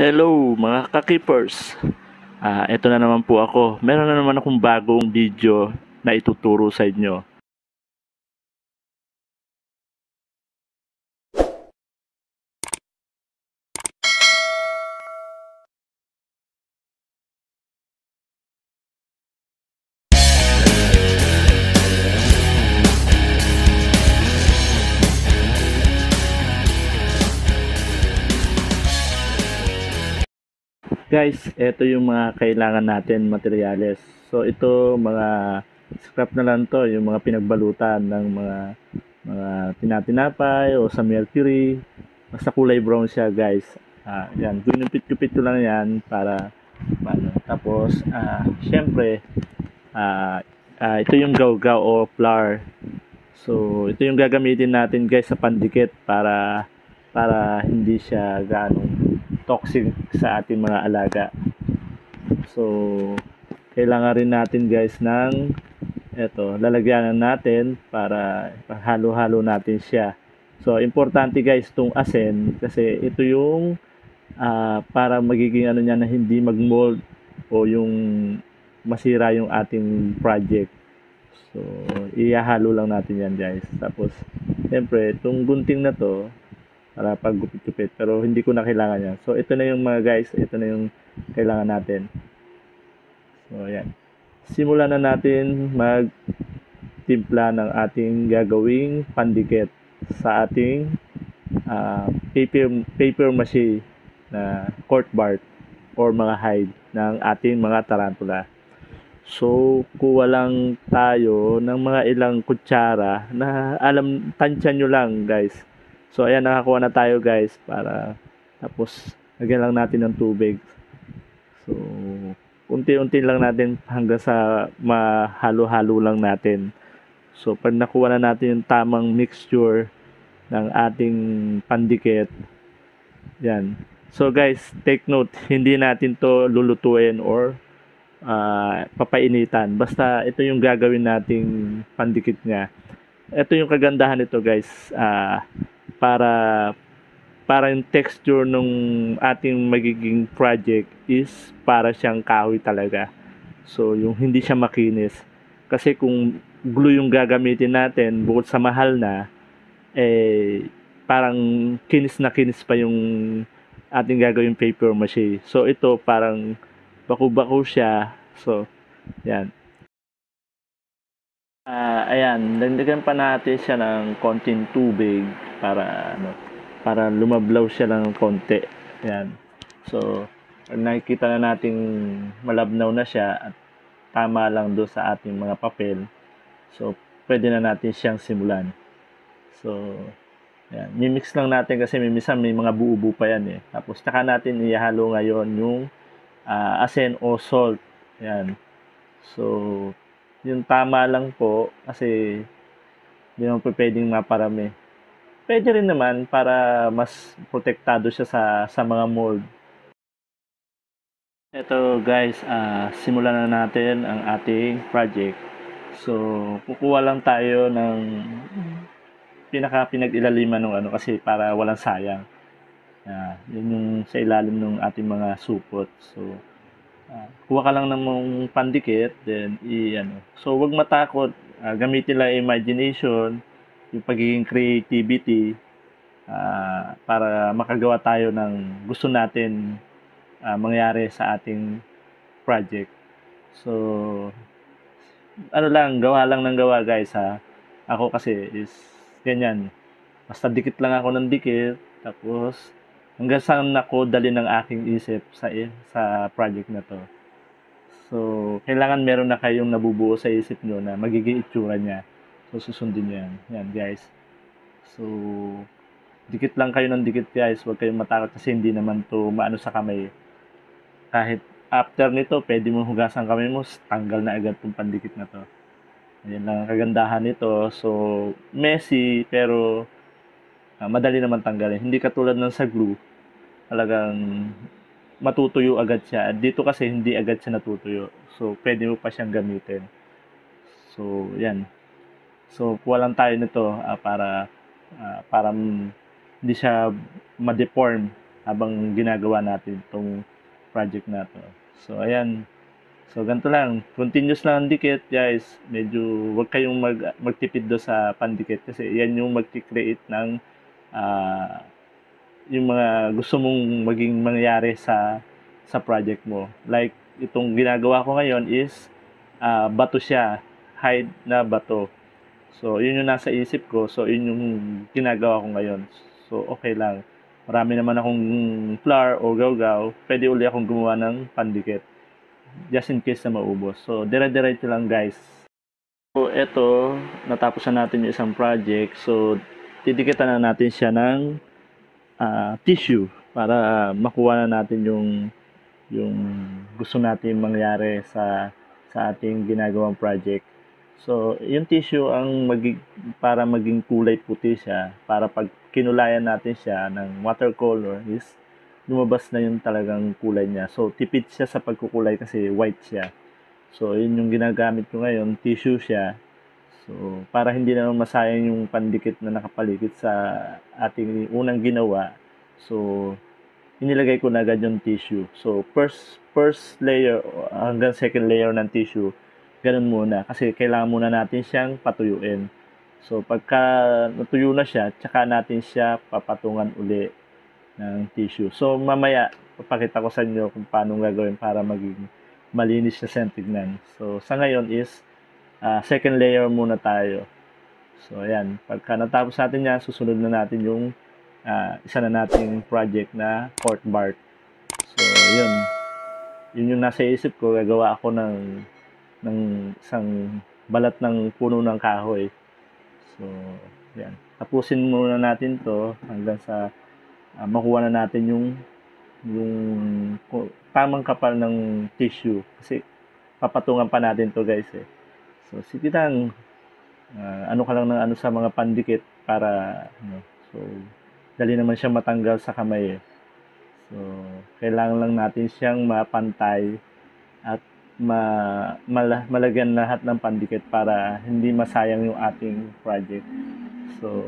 Hello mga kakipers! Uh, ah, ito na naman po ako. Meron na naman akong bagong video na ituturo sa inyo. Guys, ito yung mga kailangan natin materyales. So ito mga scrap na lang to, yung mga pinagbalutan ng mga mga tinatinapay o sa mercury. Nasa kulay brown siya guys. Ah, yan, gunupit-kupit ko lang yan para paano. Tapos, ah, syempre, ah, uh, ito yung gaw-gaw o flour. So, ito yung gagamitin natin guys sa pandikit para para hindi siya ganong toxic sa ating mga alaga. So, kailangan rin natin guys ng eto, lalagyanan natin para halo-halo natin siya. So, importante guys itong asin kasi ito yung uh, para magiging ano niya na hindi magmold o yung masira yung ating project. So, iyahalo lang natin yan guys. Tapos, siyempre, itong gunting na to, para paggupit-gupit pero hindi ko na kailangan yan. So ito na yung mga guys, ito na yung kailangan natin. So ayan. Simulan na natin mag timpla ng ating gagawing pandikit sa ating uh, paper paper mache na court bark or mga hide ng ating mga tarantula. So, kuha lang tayo ng mga ilang kutsara na alam, tansya nyo lang guys So ayan, nakakuha na tayo guys para tapos lagyan lang natin ng tubig. So unti-unti lang natin hanggang sa mahalo-halo lang natin. So pag nakuha na natin yung tamang mixture ng ating pandikit, yan. So guys, take note, hindi natin to lulutuin or uh, papainitan. Basta ito yung gagawin nating pandikit niya. Ito yung kagandahan nito guys. Uh, para para yung texture nung ating magiging project is para siyang kahoy talaga. So, yung hindi siya makinis. Kasi kung glue yung gagamitin natin, bukod sa mahal na, eh, parang kinis na kinis pa yung ating gagawin paper mache. So, ito parang baku-baku siya. So, yan. Uh, ayan, dagdagan pa natin siya ng konting tubig para ano para lumablaw siya lang ng konti. Yan. So, nakikita na natin malabnaw na siya at tama lang do sa ating mga papel. So, pwede na natin siyang simulan. So, yan. Mimix lang natin kasi minsan may mga buubo pa yan eh. Tapos, saka natin ihalo ngayon yung uh, asin o salt. Yan. So, yung tama lang po kasi hindi naman pwedeng maparami pwede rin naman para mas protektado siya sa sa mga mold. Ito guys, uh, simulan na natin ang ating project. So, kukuha lang tayo ng pinaka pinag-ilaliman ng ano kasi para walang sayang. Uh, yun yung sa ilalim ng ating mga supot. So, uh, kuha ka lang ng pandikit, then i ano. So, wag matakot, uh, gamitin lang imagination yung pagiging creativity uh, para makagawa tayo ng gusto natin uh, mangyari sa ating project. So, ano lang, gawa lang ng gawa guys ha. Ako kasi is ganyan. Basta dikit lang ako ng dikit. Tapos, hanggang saan ako dali ng aking isip sa, sa project na to. So, kailangan meron na kayong nabubuo sa isip nyo na magiging itsura niya. So, susundin nyo yan. Yan, guys. So, dikit lang kayo ng dikit, guys. Huwag kayong matakot kasi hindi naman to maano sa kamay. Kahit after nito, pwede mo hugasan kamay mo, tanggal na agad tong pandikit na to. Ayan lang ang kagandahan nito. So, messy, pero uh, madali naman tanggalin. Hindi katulad ng sa glue. Talagang matutuyo agad siya. Dito kasi hindi agad siya natutuyo. So, pwede mo pa siyang gamitin. So, yan. So, kuha lang tayo nito uh, para uh, ah, para hindi siya ma-deform habang ginagawa natin itong project na to. So, ayan. So, ganito lang. Continuous lang ang dikit, guys. Medyo wag kayong mag, magtipid do sa pandikit kasi yan yung mag-create ng uh, yung mga gusto mong maging mangyari sa sa project mo. Like, itong ginagawa ko ngayon is uh, bato siya. Hide na bato. So, yun yung nasa isip ko. So, yun yung ginagawa ko ngayon. So, okay lang. Marami naman akong flour o gaw-gaw. Pwede uli akong gumawa ng pandikit. Just in case na maubos. So, dire-diretso lang guys. So, eto, natapos na natin yung isang project. So, tidikitan na natin siya ng uh, tissue para makuha na natin yung yung gusto natin mangyari sa sa ating ginagawang project. So, yung tissue ang magi para maging kulay puti siya, para pag kinulayan natin siya ng watercolor is lumabas na yung talagang kulay niya. So, tipid siya sa pagkukulay kasi white siya. So, yun yung ginagamit ko ngayon, tissue siya. So, para hindi na masayang yung pandikit na nakapaligid sa ating unang ginawa. So, inilagay ko na agad yung tissue. So, first, first layer hanggang second layer ng tissue Ganun muna. Kasi kailangan muna natin siyang patuyuin. So, pagka natuyo na siya, tsaka natin siya papatungan uli ng tissue. So, mamaya, papakita ko sa inyo kung paano gagawin para maging malinis siya sa tignan. So, sa ngayon is, uh, second layer muna tayo. So, ayan. Pagka natapos natin yan, susunod na natin yung uh, isa na nating project na court bark. So, yun. Yun yung nasa isip ko. Gagawa ako ng ng isang balat ng puno ng kahoy. So, yan. Tapusin muna natin to hanggang sa uh, makuha na natin yung yung tamang kapal ng tissue kasi papatungan pa natin to guys eh. So sititang uh, ah, ano ka lang ng ano sa mga pandikit para ano, so dali naman siyang matanggal sa kamay eh. So kailangan lang natin siyang mapantay at ma, mala, malagyan lahat ng pandikit para hindi masayang yung ating project. So,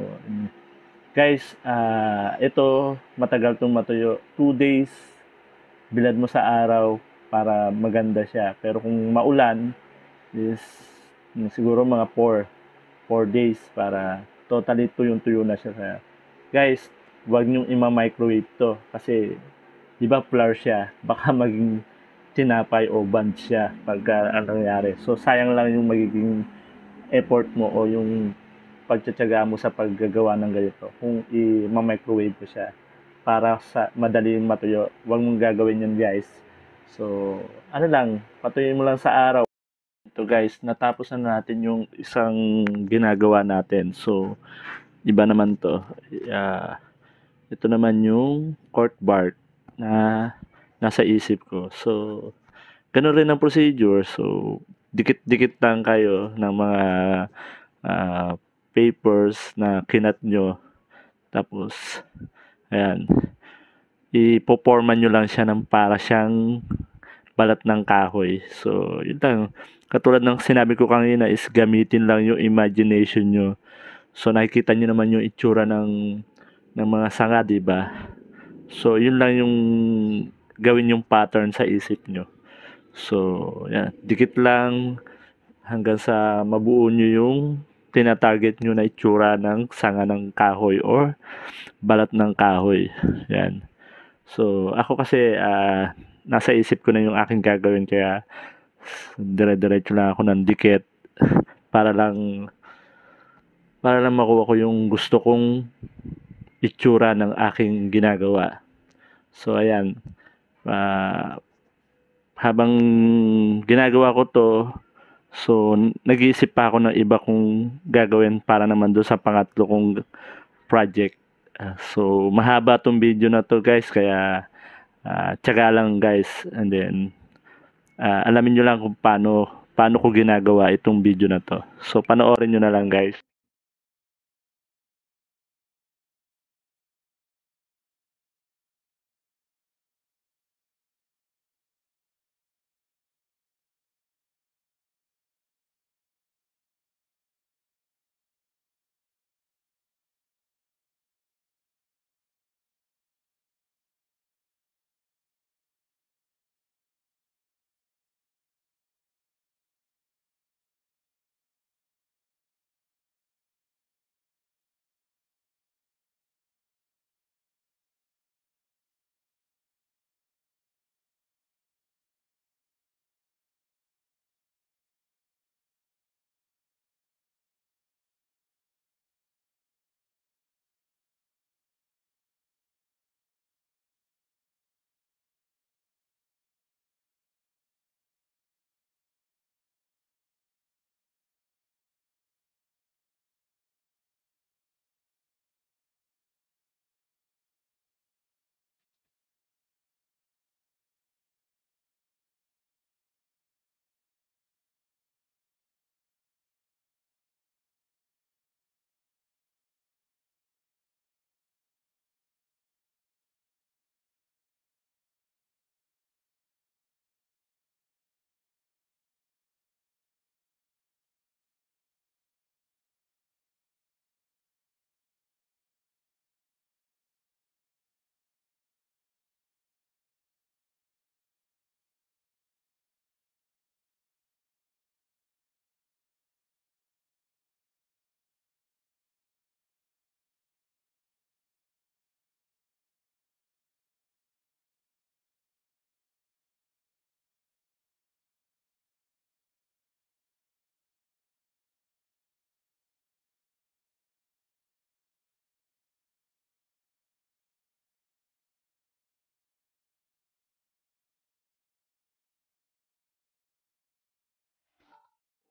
guys, uh, ito, matagal tong matuyo. Two days, bilad mo sa araw para maganda siya. Pero kung maulan, is siguro mga 4 4 days para totally tuyong-tuyo na siya. Sa, guys, wag niyo ima-microwave to kasi di ba flour siya, baka maging tinapay o band siya pagka ang nangyari. So sayang lang yung magiging effort mo o yung pagtsatsaga mo sa paggagawa ng ganito kung i-microwave mo siya para sa madali matuyo. Huwag mong gagawin yun guys. So, ano lang, patuyin mo lang sa araw. Ito guys, natapos na natin yung isang ginagawa natin. So, iba naman to. Uh, ito naman yung court bar na nasa isip ko. So, ganun rin ang procedure. So, dikit-dikit lang kayo ng mga uh, papers na kinat nyo. Tapos, ayan, ipoporma nyo lang siya ng para siyang balat ng kahoy. So, yun lang. Katulad ng sinabi ko kanina is gamitin lang yung imagination nyo. So, nakikita nyo naman yung itsura ng, ng mga sanga, di ba? So, yun lang yung gawin yung pattern sa isip nyo. So, yan. Dikit lang hanggang sa mabuo nyo yung tinatarget nyo na itsura ng sanga ng kahoy or balat ng kahoy. Yan. So, ako kasi uh, nasa isip ko na yung aking gagawin kaya dire-diretso lang ako ng dikit para lang para lang makuha ko yung gusto kong itsura ng aking ginagawa. So, ayan uh, habang ginagawa ko to, so nag-iisip pa ako ng iba kung gagawin para naman do sa pangatlo kong project. Uh, so mahaba tong video na to guys, kaya uh, ah, tsaga lang guys. And then uh, alamin nyo lang kung paano, paano ko ginagawa itong video na to. So panoorin nyo na lang guys.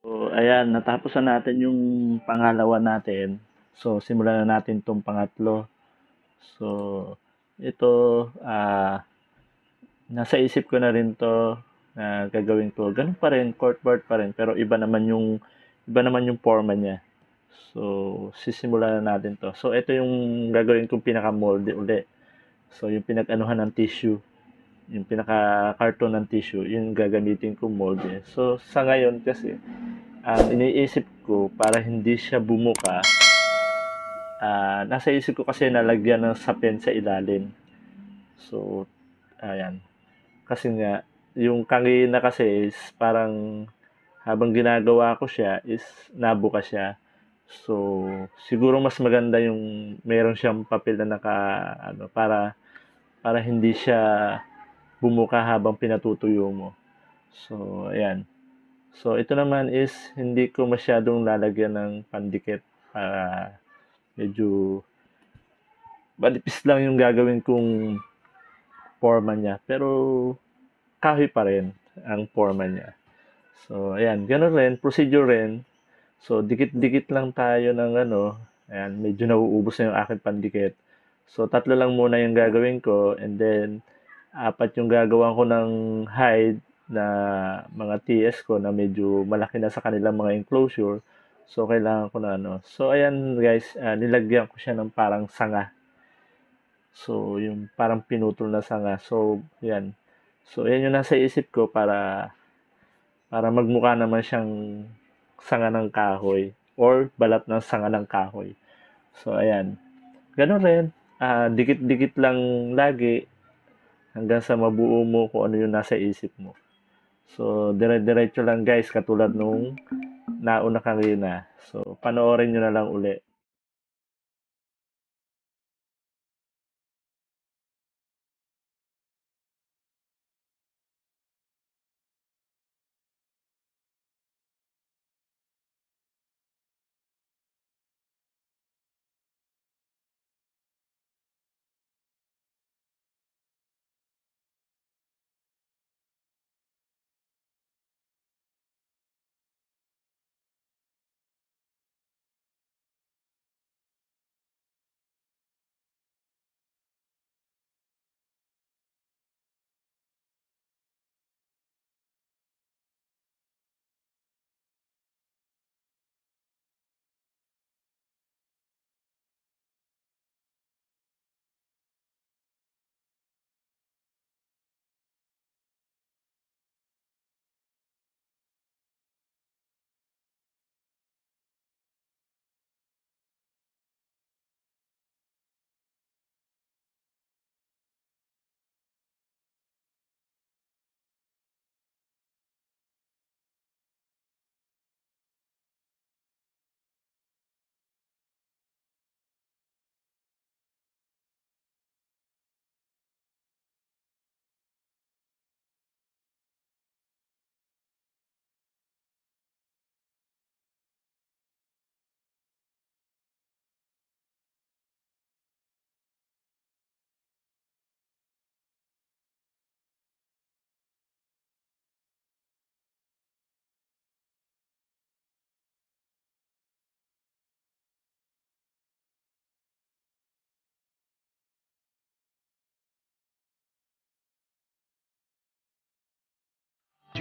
So, ayan, natapos na natin yung pangalawa natin. So, simulan na natin tong pangatlo. So, ito, ah, uh, nasa isip ko na rin to na uh, gagawin ko. Ganun pa rin, court board pa rin, pero iba naman yung, iba naman yung forma niya. So, sisimulan na natin to. So, ito yung gagawin kong pinaka-molde uli. So, yung pinag-anuhan ng tissue yung pinaka-carton ng tissue, yun gagamitin ko molde. So, sa ngayon kasi, ang um, iniisip ko para hindi siya bumuka, uh, nasa isip ko kasi nalagyan ng sapin sa ilalim. So, ayan. Kasi nga, yung kangina kasi is parang habang ginagawa ko siya is nabuka siya. So, siguro mas maganda yung meron siyang papel na naka, ano, para, para hindi siya bumuka habang pinatutuyo mo. So, ayan. So, ito naman is hindi ko masyadong lalagyan ng pandikit para medyo manipis lang yung gagawin kong forma niya. Pero, kahoy pa rin ang forma niya. So, ayan. Ganun rin. Procedure rin. So, dikit-dikit lang tayo ng ano. Ayan, medyo nauubos na yung aking pandikit. So, tatlo lang muna yung gagawin ko. And then, apat yung gagawa ko ng hide na mga TS ko na medyo malaki na sa kanilang mga enclosure. So, kailangan ko na ano. So, ayan guys, uh, nilagyan ko siya ng parang sanga. So, yung parang pinutol na sanga. So, yan. So, yan yung nasa isip ko para para magmukha naman siyang sanga ng kahoy or balat ng sanga ng kahoy. So, ayan. Ganun rin. Uh, dikit-dikit lang lagi hanggang sa mabuo mo kung ano yung nasa isip mo. So, dire-diretso lang guys, katulad nung nauna kanina. So, panoorin nyo na lang uli.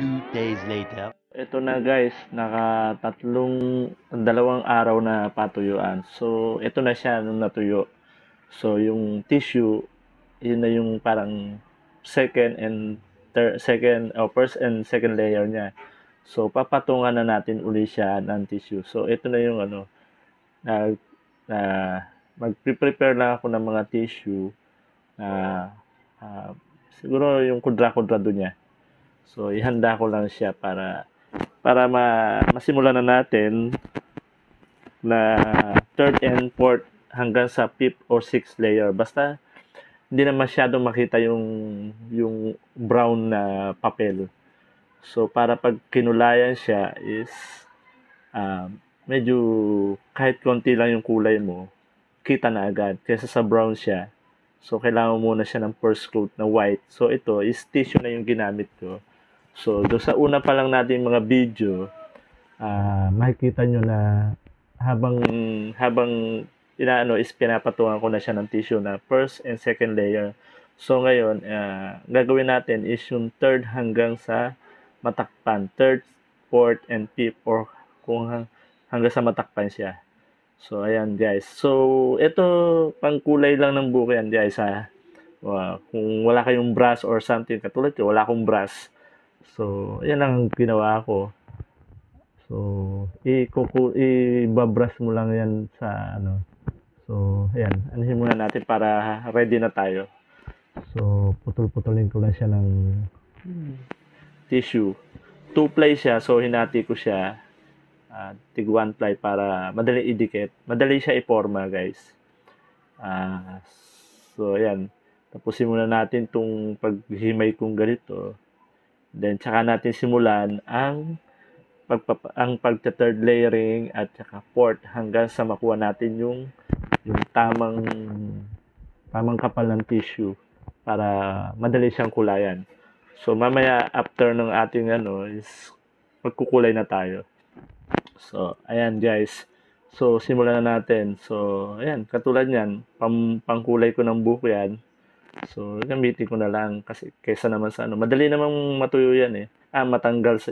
two days later. Ito na guys, naka tatlong, dalawang araw na patuyuan. So, ito na siya nung natuyo. So, yung tissue, yun na yung parang second and third, second, or oh, first and second layer niya. So, papatungan na natin uli siya ng tissue. So, ito na yung ano, na, na mag-prepare lang ako ng mga tissue na uh, siguro yung kudra-kudra doon niya. So, ihanda ko lang siya para para ma, masimulan na natin na third and fourth hanggang sa fifth or sixth layer. Basta hindi na masyadong makita yung yung brown na papel. So para pag kinulayan siya is uh, medyo kahit konti lang yung kulay mo, kita na agad kaysa sa brown siya. So kailangan muna siya ng first coat na white. So ito is tissue na yung ginamit ko. So, do sa una pa lang natin mga video, uh, makikita nyo na habang habang inaano is pinapatungan ko na siya ng tissue na first and second layer. So ngayon, uh, gagawin natin is yung third hanggang sa matakpan, third, fourth and fifth or kung hang, hanggang sa matakpan siya. So ayan guys. So ito pangkulay lang ng buko yan guys ha. Wow. Kung wala kayong brass or something katulad ko, wala akong brass. So, yan ang ginawa ko. So, i-kuku i ibabrush mo lang yan sa ano. So, ayan. Anuhin muna natin para ready na tayo. So, putol-putulin ko lang siya ng tissue. Two-ply siya, so hinati ko siya. Uh, tig one-ply para madali i idikit. Madali siya i-forma, guys. Uh, so, ayan. Tapusin muna natin tong paghimay kong ganito. Then, tsaka natin simulan ang pagpap- ang pagta-third layering at saka fourth hanggang sa makuha natin yung yung tamang tamang kapal ng tissue para madali siyang kulayan. So mamaya after ng ating ano is magkukulay na tayo. So ayan guys. So simulan na natin. So ayan katulad niyan pam, pangkulay ko ng buhok yan So, gamitin ko na lang kasi kaysa naman sa ano, madali namang matuyo yan eh. Ah, matanggal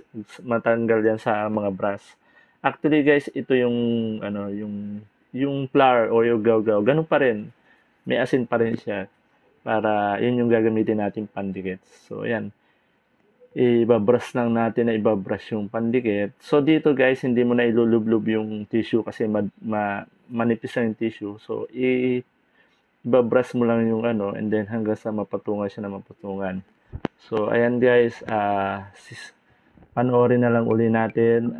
matanggal yan sa mga brass. Actually guys, ito yung ano, yung yung flour o yung gaw-gaw, ganun pa rin. May asin pa rin siya para yun yung gagamitin natin pandikit. So, ayan. Ibabrush lang natin na ibabrush yung pandikit. So, dito guys, hindi mo na ilulublub yung tissue kasi ma, ma manipis na yung tissue. So, i ibabrush mo lang yung ano and then hanggang sa mapatungan siya na mapatungan. So, ayan guys, uh, panoorin na lang uli natin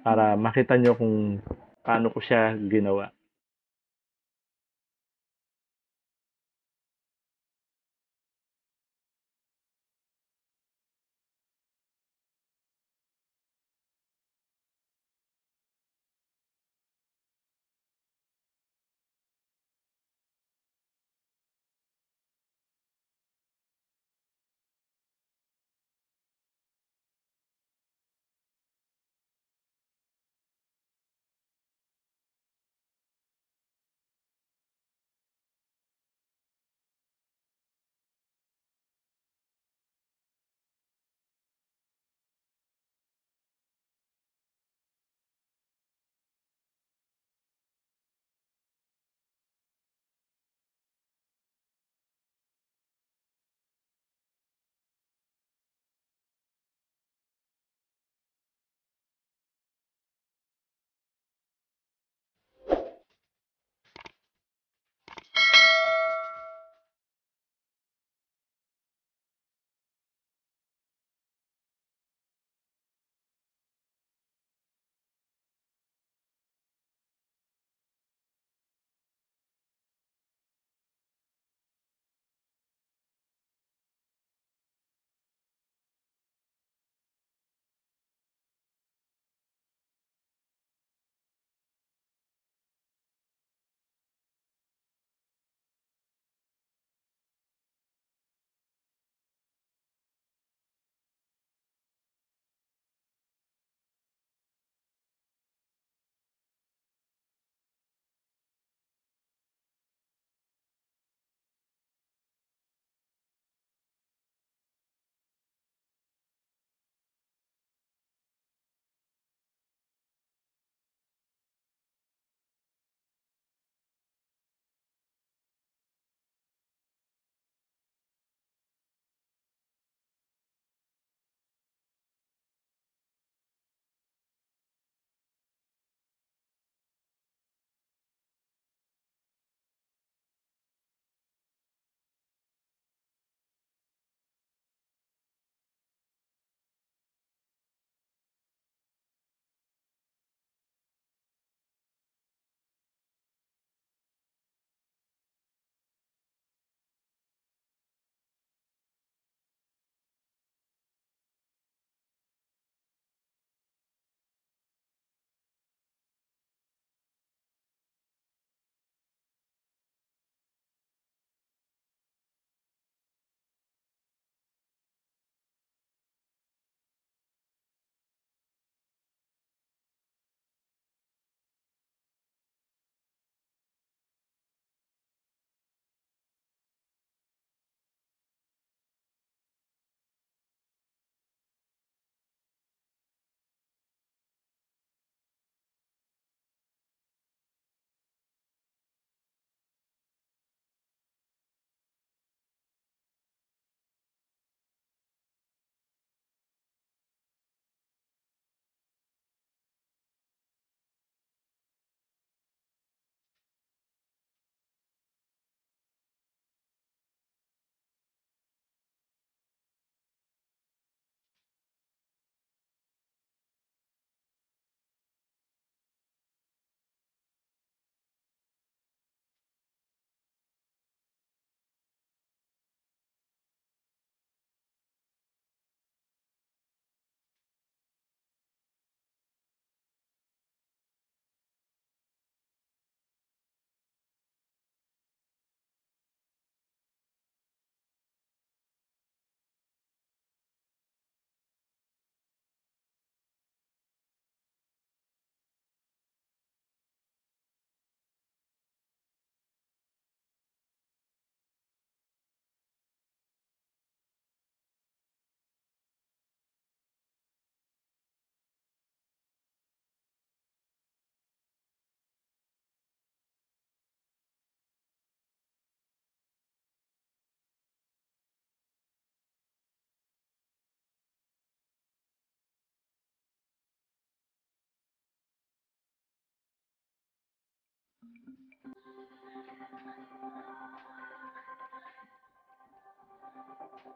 para makita nyo kung paano ko siya ginawa.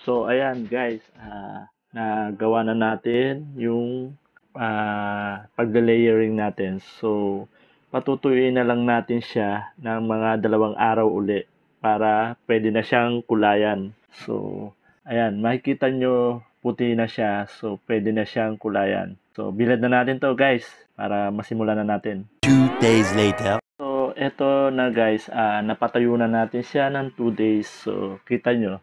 So, ayan guys, uh, nagawa na natin yung uh, ah, pagda-layering natin. So, patutuyuin na lang natin siya ng mga dalawang araw uli para pwede na siyang kulayan. So, ayan, makikita nyo puti na siya. So, pwede na siyang kulayan. So, bilad na natin to guys para masimulan na natin. Two days later. So, eto na guys, uh, napatayo na natin siya ng 2 days. So, kita nyo,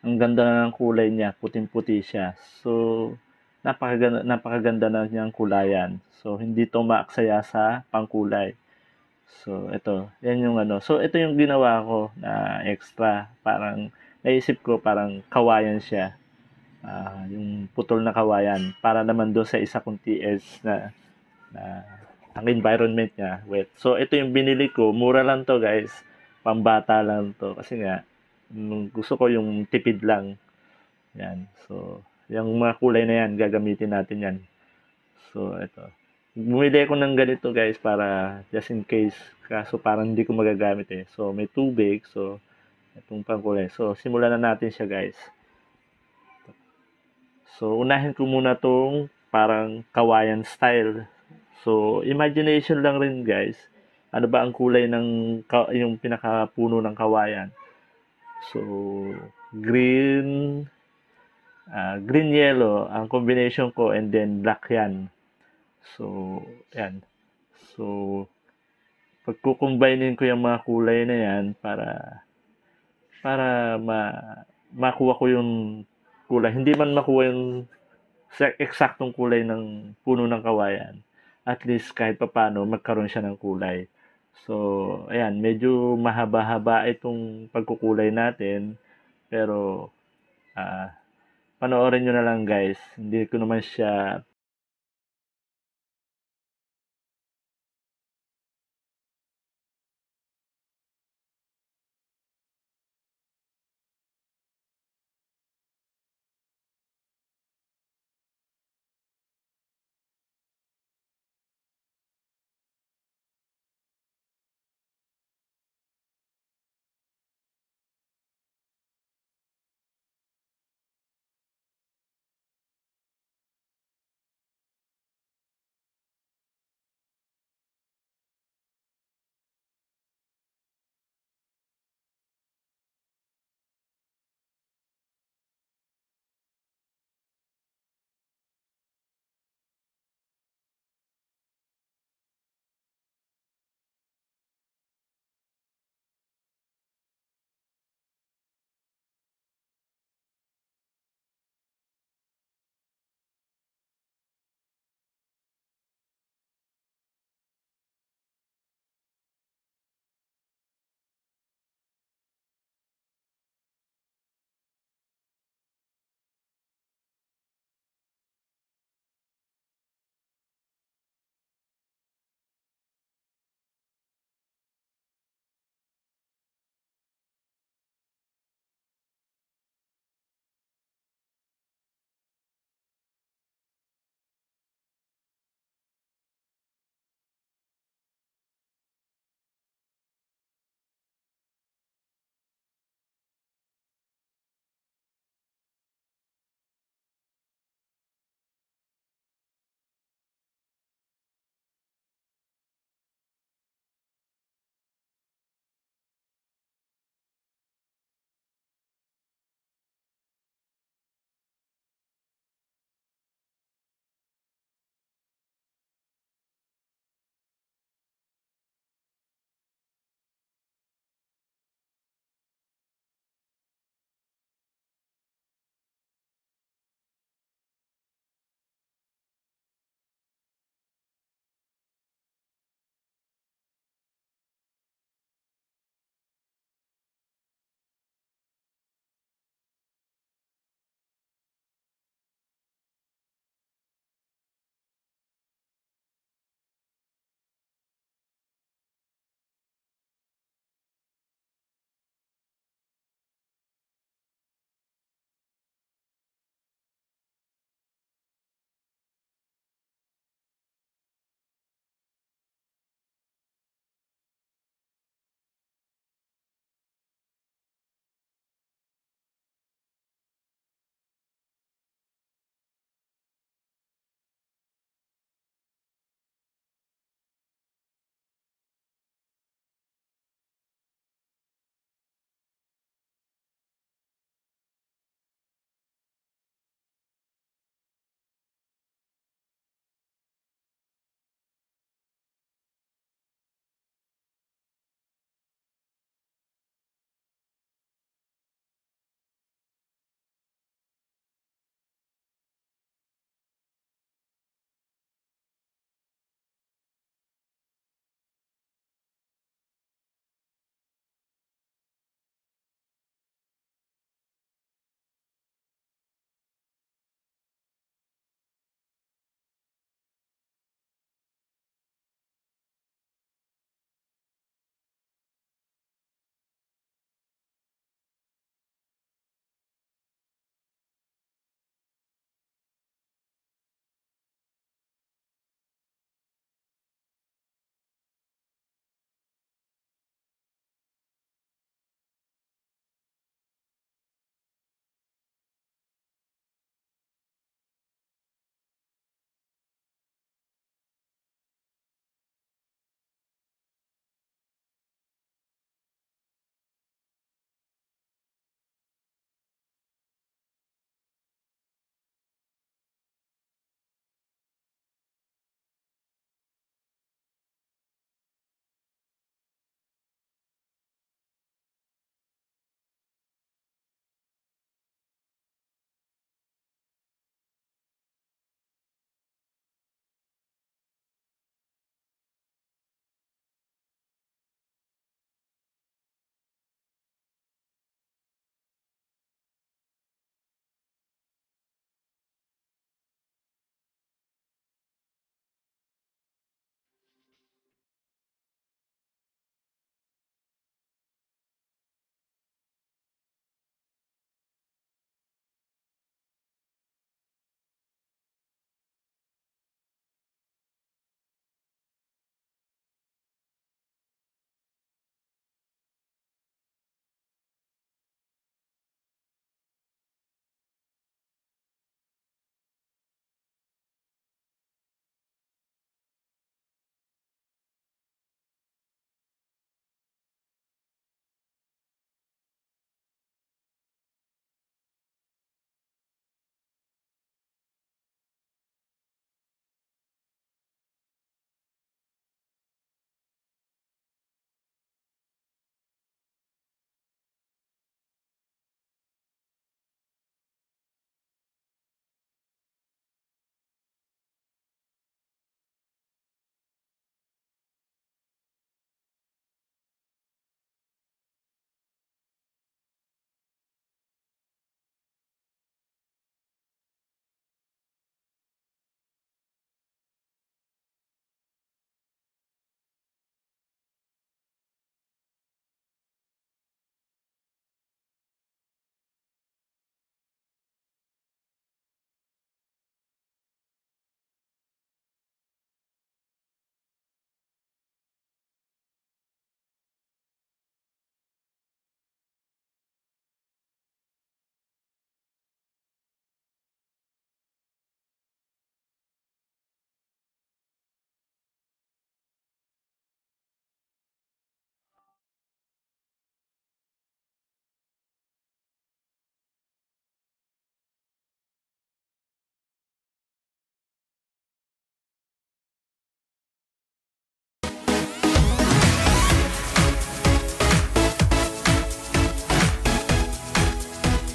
ang ganda na ng kulay niya, puting-puti siya. So, napakaganda, napakaganda na niyang kulayan. So, hindi to maaksaya sa pangkulay. So, ito. Yan yung ano. So, ito yung ginawa ko na extra. Parang, naisip ko parang kawayan siya. Uh, yung putol na kawayan. Para naman doon sa isa kong TS na, na ang environment niya wet. So, ito yung binili ko. Mura lang to, guys. Pambata lang to. Kasi nga, gusto ko yung tipid lang. Yan. So, yung mga kulay na yan, gagamitin natin yan. So, ito. Bumili ko ng ganito guys para just in case. Kaso parang hindi ko magagamit eh. So, may tubig. So, itong pangkulay. So, simulan na natin siya guys. So, unahin ko muna tong parang kawayan style. So, imagination lang rin guys. Ano ba ang kulay ng yung pinakapuno ng kawayan? So, green, uh, ah, green-yellow ang combination ko and then black yan. So, yan. So, pagkukombinein ko yung mga kulay na yan para para ma makuha ko yung kulay. Hindi man makuha yung eksaktong kulay ng puno ng kawayan. At least kahit papano magkaroon siya ng kulay. So, ayan, medyo mahaba-haba itong pagkukulay natin. Pero, uh, panoorin nyo na lang guys. Hindi ko naman siya